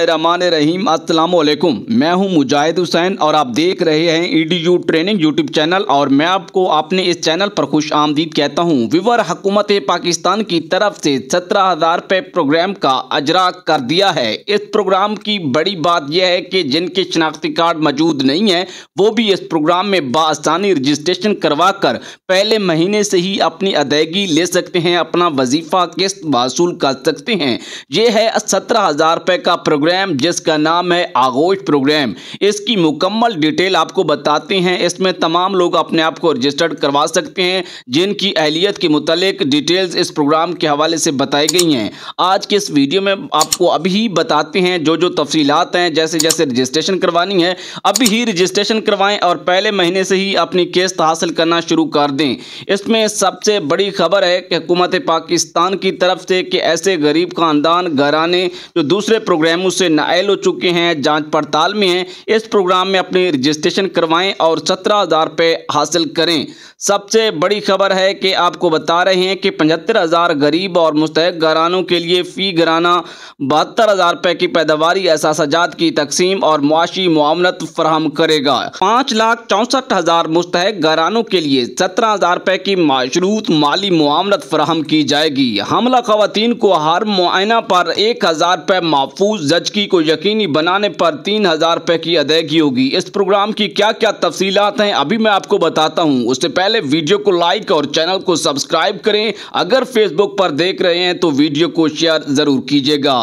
रमान रहीम असलकुम मैं हूं मुजाहिद हुसैन और आप देख रहे हैं E D U training YouTube channel और मैं आपको अपने इस चैनल पर खुश आमदीद कहता हूं विवर हुकूमत पाकिस्तान की तरफ से सत्रह हज़ार रुपये प्रोग्राम का अजरा कर दिया है इस प्रोग्राम की बड़ी बात यह है कि जिनके शनाख्ती कार्ड मौजूद नहीं है वो भी इस प्रोग्राम में बसानी रजिस्ट्रेशन करवा कर पहले महीने से ही अपनी अदायगी ले सकते हैं अपना वजीफ़ा किस्त वसूल कर सकते हैं ये है सत्रह हज़ार रुपये का प्रोग्राम प्रोग्राम जिसका नाम है आगोश प्रोग्राम इसकी मुकम्मल डिटेल आपको बताते हैं इसमें तमाम लोग अपने आप को रजिस्टर्ड करवा सकते हैं जिनकी अहलियत के मुतलक डिटेल्स इस प्रोग्राम के हवाले से बताई गई हैं आज के इस वीडियो में आपको अभी बताते हैं जो जो तफसीलात हैं जैसे जैसे रजिस्ट्रेशन करवानी है अभी ही रजिस्ट्रेशन करवाएं और पहले महीने से ही अपनी किस्त हासिल करना शुरू कर दें इसमें सबसे बड़ी खबर है कि हुकूमत पाकिस्तान की तरफ से कि ऐसे गरीब ख़ानदान घराने जो दूसरे प्रोग्रामों से नायल हो चुके हैं जांच पड़ताल में हैं इस प्रोग्राम में अपने रजिस्ट्रेशन करवाएं और सत्रह हज़ार रुपये हासिल करें सबसे बड़ी खबर है कि आपको बता रहे हैं कि पचहत्तर हज़ार गरीब और मुस्तक घरानों के लिए फ़ी घराना बहत्तर हज़ार रुपये की पैदावारी एहसासात की तकसीम और मुआशी मामलत फ्राहम करेगा पाँच लाख चौंसठ हज़ार मुस्तक घरानों के लिए सत्रह हज़ार रुपये की मशरूत माली मामलत फ्राहम की जाएगी हमला खातन को हर मुआयना पर एक हज़ार रुपये महफूज जज जचकी को यकीनी बनाने पर तीन हज़ार रुपए की अदायगी होगी इस प्रोग्राम की क्या क्या तफसीलात हैं अभी मैं आपको बताता हूँ उससे पहले वीडियो को लाइक और चैनल को सब्सक्राइब करें अगर फेसबुक पर देख रहे हैं तो वीडियो को शेयर ज़रूर कीजिएगा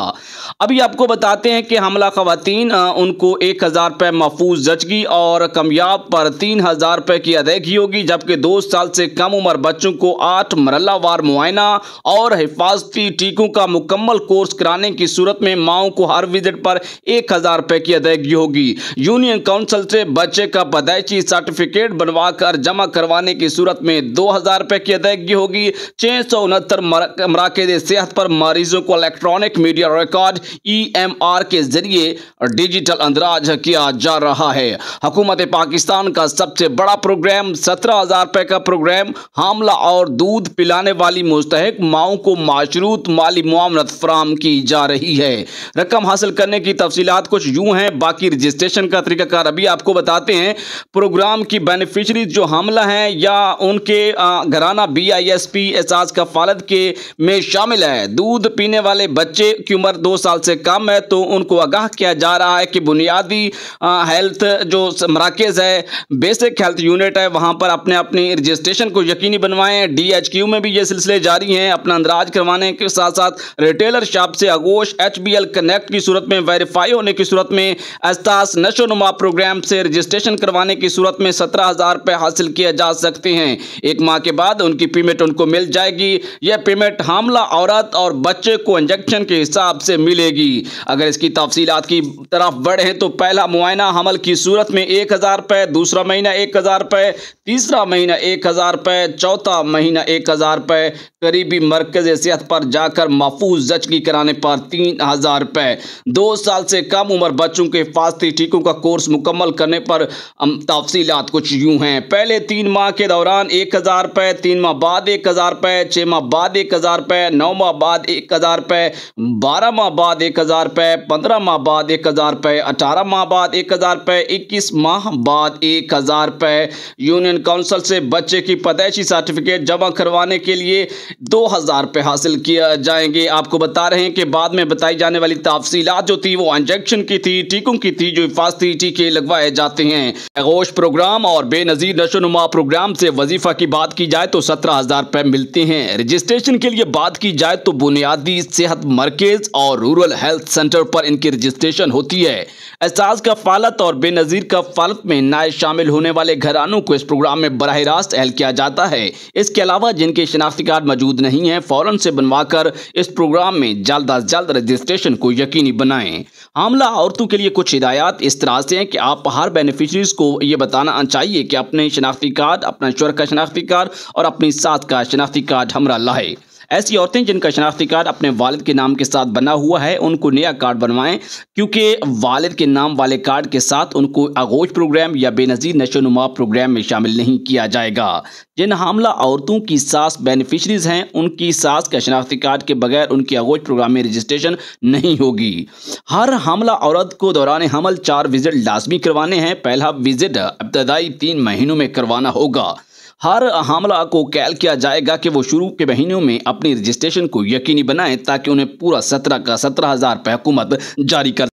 अभी आपको बताते हैं कि हमला खातन उनको एक हज़ार रुपये महफूज जचगी और कमयाब पर तीन हज़ार रुपये की अदायगी होगी जबकि दो साल से कम उम्र बच्चों को आठ मरलावार मुआयना और हिफाजती टीकों का मुकम्मल कोर्स कराने की सूरत में माओ को हर विजिट पर एक हज़ार रुपये की अदायगी होगी यूनियन काउंसिल से बच्चे का पदायची सर्टिफिकेट बनवा कर जमा करवाने की सूरत में दो हज़ार रुपये की अदायगी होगी छः सौ उनहत्तर मराकज सेहत पर मरीजों को इलेक्ट्रॉनिक मीडिया रिकॉर्ड अंदराज ईएमआर e के जरिए डिजिटल अंदराज किया जा रहा है हकूमत पाकिस्तान का सबसे बड़ा प्रोग्राम सत्रह हज़ार रुपए का प्रोग्राम हमला और दूध पिलाने वाली मुस्तक माओ को माशरूत माली मामलत फ्राहम की जा रही है रकम हासिल करने की तफसीत कुछ यूं हैं बाकी रजिस्ट्रेशन का तरीकाकार अभी आपको बताते हैं प्रोग्राम की बेनिफिशरी जो हमला हैं या उनके घराना बी आई एस पी एसाज कफालत के में शामिल है दूध पीने वाले बच्चे की उम्र दो साल से कम है तो उनको आगाह किया जा रहा है कि बुनियादी हेल्थ जो मराकज़ है बेसिक हेल्थ यूनिट है वहाँ पर अपने अपनी रजिस्ट्रेशन को यकीनी बनवाएं डीएचक्यू में भी ये सिलसिले जारी हैं अपना अंदराज करवाने के साथ साथ रिटेलर शॉप से आगोश एच कनेक्ट की सूरत में वेरीफाई होने की सूरत में अस्तास नशोनुमा प्रोग्राम से रजिस्ट्रेशन करवाने की सूरत में सत्रह हज़ार रुपये हासिल किए जा सकते हैं एक माह के बाद उनकी पेमेंट उनको मिल जाएगी यह पेमेंट हमला औरत और बच्चे को इंजेक्शन के हिसाब से मिल मिलेगी अगर इसकी तफसीत की तरफ बढ़े तो पहला मुआयना हमल की सूरत में एक हज़ार रुपए दूसरा महीना एक हज़ार रुपये तीसरा महीना एक हज़ार रुपये चौथा महीना एक हज़ार रुपये करीबी मरकज़ सेहत पर जाकर महफूज जचगी कराने पर तीन हज़ार रुपये दो साल से कम उम्र बच्चों के फास्ती टीकों का कोर्स मुकम्मल करने पर तफसीत कुछ यूँ हैं पहले तीन माह के दौरान एक हज़ार रुपये तीन माह बाद एक हज़ार रुपये छः माह बाद एक हज़ार रुपये नौ माह बाद एक हज़ार रुपये बारह माह बाद एक हज़ार रुपये पंद्रह माह बाद एक हज़ार रुपये अठारह माह बाद एक हज़ार रुपये इक्कीस माह बाद एक हज़ार रुपये यूनियन यूनियन काउंसिल से बच्चे की पैदाइशी सर्टिफिकेट जमा करवाने के लिए दो हज़ार रुपये हासिल किया जाएंगे आपको बता रहे हैं कि बाद में बताई जाने वाली तफसीलात जो थी वो इंजेक्शन की थी टीकों की थी जो हिफाजती टीके लगवाए जाते हैं आगोश प्रोग्राम और बेनज़ीर नशोनुमा प्रोग्राम से वजीफा की बात की जाए तो सत्रह हज़ार रुपये मिलते हैं रजिस्ट्रेशन के लिए बात की जाए तो बुनियादी सेहत मरकज़ और रूरल हेल्थ सेंटर पर इनकी रजिस्ट्रेशन होती है एहसास का फालत और बेनज़ीर का फालत में नाय शामिल होने वाले घरानों को इस प्रोग्राम प्रोग्राम में बरह रास्त अहल किया जाता है इसके अलावा जिनके शनाख्ती कार्ड मौजूद नहीं है फौरन से बनवाकर इस प्रोग्राम में जल्द अज जल्द रजिस्ट्रेशन को यकीनी बनाए हमला औरतों के लिए कुछ हिदायत इस तरह से हैं कि आप हर बेनिफिशरीज को ये बताना चाहिए कि अपने शनाख्ती कार्ड अपना शोर का शनाख्ती कार्ड और अपनी साथ का शनाख्ती कार्ड हमरा लाए ऐसी औरतें जिनका शनाख्ती कार्ड अपने वालद के नाम के साथ बना हुआ है उनको नया कार्ड बनवाएं क्योंकि वालद के नाम वाले कार्ड के साथ उनको आगोश प्रोग्राम या बेनज़ीर नशोनुमा प्रोग्राम में शामिल नहीं किया जाएगा जिन हमला औरतों की सास बेनिफिशरीज हैं उनकी सास का शनाख्ती कार्ड के बगैर उनकी आगोज प्रोग्राम में रजिस्ट्रेशन नहीं होगी हर हमला औरत को दौरान हमल चार विजिट लाजमी करवाने हैं पहला विजिट इब्तदाई तीन महीनों में करवाना होगा हर हमला को कैल किया जाएगा कि वो शुरू के महीनों में अपनी रजिस्ट्रेशन को यकीनी बनाएं ताकि उन्हें पूरा सत्रह का सत्रह हज़ार पे हुकूमत जारी कर